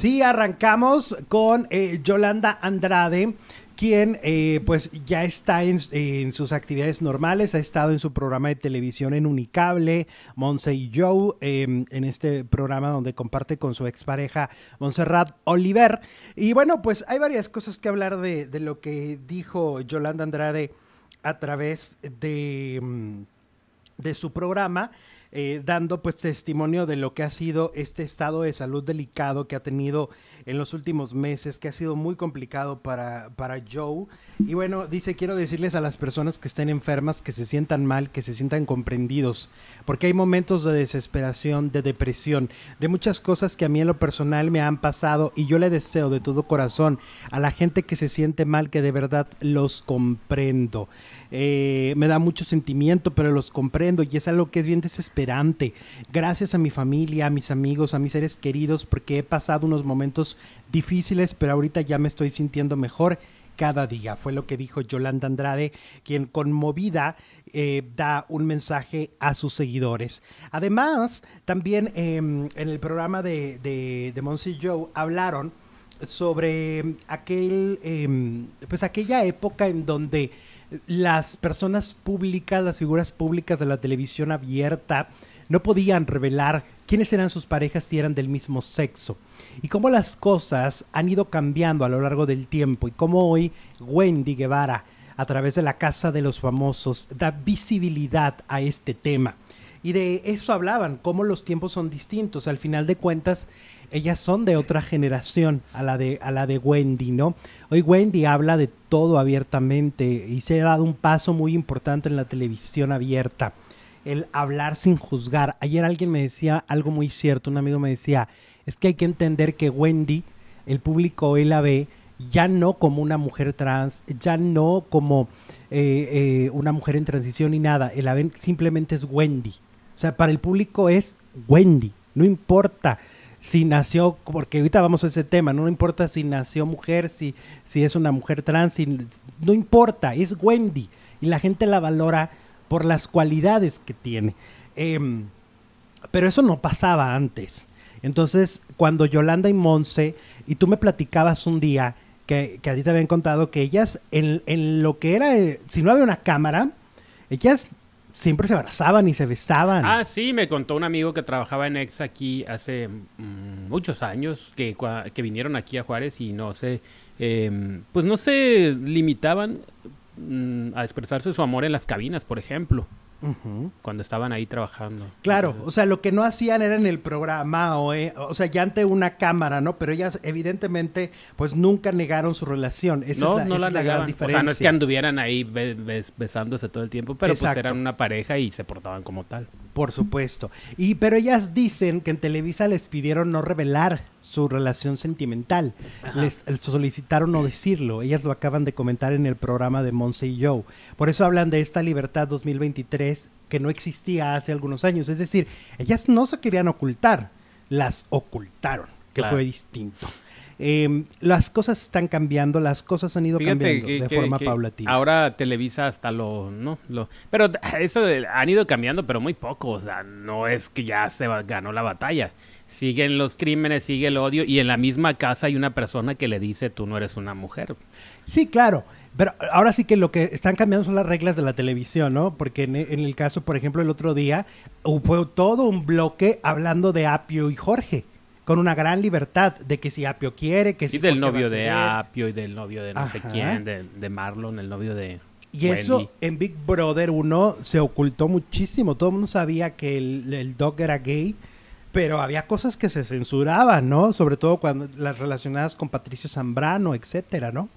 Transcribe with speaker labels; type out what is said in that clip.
Speaker 1: Sí, arrancamos con eh, Yolanda Andrade, quien eh, pues ya está en, sus actividades normales, ha estado en su programa de televisión en Unicable, Monse y Joe, em, en este programa donde comparte con su expareja Montserrat Oliver. Y bueno, pues hay varias cosas que hablar de, lo que dijo Yolanda Andrade a través de, mm, de su programa. Eh, dando pues testimonio de lo que ha sido este estado de salud delicado que ha tenido en los últimos meses, que ha sido muy complicado para, para Joe. Y bueno, dice, quiero decirles a las personas que estén enfermas, que se sientan mal, que se sientan comprendidos, porque hay momentos de desesperación, de depresión, de muchas cosas que a mí en lo personal me han pasado y yo le deseo de todo corazón a la gente que se siente mal, que de verdad los comprendo. Eh, me da mucho sentimiento, pero los comprendo y es algo que es bien desesperado Gracias a mi familia, a mis amigos, a mis seres queridos, porque he pasado unos momentos difíciles, pero ahorita ya me estoy sintiendo mejor cada día. Fue lo que dijo Yolanda Andrade, quien conmovida eh, da un mensaje a sus seguidores. Además, también em, en el programa de, de, Monsi Joe hablaron sobre aquel, em, pues aquella época en donde las personas públicas, las figuras públicas de la televisión abierta, no podían revelar quiénes eran sus parejas si eran del mismo sexo. Y cómo las cosas han ido cambiando a lo largo del tiempo y cómo hoy Wendy Guevara, a través de la Casa de los Famosos, da visibilidad a este tema. Y de eso hablaban, cómo los tiempos son distintos. Al final de cuentas, ellas son de otra generación a la de, a la de Wendy, ¿no? Hoy Wendy habla de todo abiertamente y se ha dado un paso muy importante en la televisión abierta. El hablar sin juzgar. Ayer alguien me decía algo muy cierto, un amigo me decía, es que hay que entender que Wendy, el público hoy la ve ya no como una mujer trans, ya no como eh, eh, una mujer en transición ni nada, la ven simplemente es Wendy, o sea, para el público es Wendy, no importa si nació, porque ahorita vamos a ese tema, ¿no? importa si nació mujer, si, si es una mujer trans, no importa, es Wendy y la gente la valora por las cualidades que tiene. Em, pero eso no pasaba antes. Entonces, cuando Yolanda y Monse, y tú me platicabas un día que, a ti te habían contado que ellas, en, lo que era, eh, si no había una cámara, ellas siempre se abrazaban y se besaban.
Speaker 2: Ah, sí, me contó un amigo que trabajaba en Ex aquí hace mm, muchos años, que, que, vinieron aquí a Juárez y no sé, em, pues no se limitaban mm, a expresarse su amor en las cabinas, por ejemplo cuando estaban ahí trabajando.
Speaker 1: Claro, o sea, lo que no hacían era en el programa o, eh, o sea, ya ante una cámara, ¿no? Pero ellas evidentemente pues nunca negaron su relación. Esa no, no la, negaban. O sea, no es que
Speaker 2: anduvieran ahí besándose todo el tiempo, pero pues eran una pareja y se portaban como tal.
Speaker 1: Por supuesto. Y pero ellas dicen que en Televisa les pidieron no revelar su relación sentimental. Les eh, solicitaron no decirlo. Ellas lo acaban de comentar en el programa de Monse y Joe. Por eso hablan de esta libertad 2023 que no existía hace algunos años. Es decir, ellas no se querían ocultar, las ocultaron, que fue distinto. Em, las cosas están cambiando, las cosas han ido cambiando de forma paulatina.
Speaker 2: Ahora Televisa hasta lo, ¿no? Lo, pero eso han ido cambiando, pero muy poco. O sea, no es que ya se ganó la batalla. Siguen los crímenes, sigue el odio y en la misma casa hay una persona que le dice tú no eres una mujer.
Speaker 1: Sí, claro. Pero ahora sí que lo que están cambiando son las reglas de la televisión, ¿no? Porque en, en el caso, por ejemplo, el otro día fue todo un bloque hablando de Apio y Jorge con una gran libertad de que si Apio quiere, que si... Y del novio de Apio
Speaker 2: y del novio de no sé quién, de, de Marlon, el novio de...
Speaker 1: Y eso en Big Brother 1 se ocultó muchísimo. Todo el mundo sabía que el, el dog era gay, pero había cosas que se censuraban, ¿no? Sobre todo cuando las relacionadas con Patricio Zambrano, etcétera, ¿no?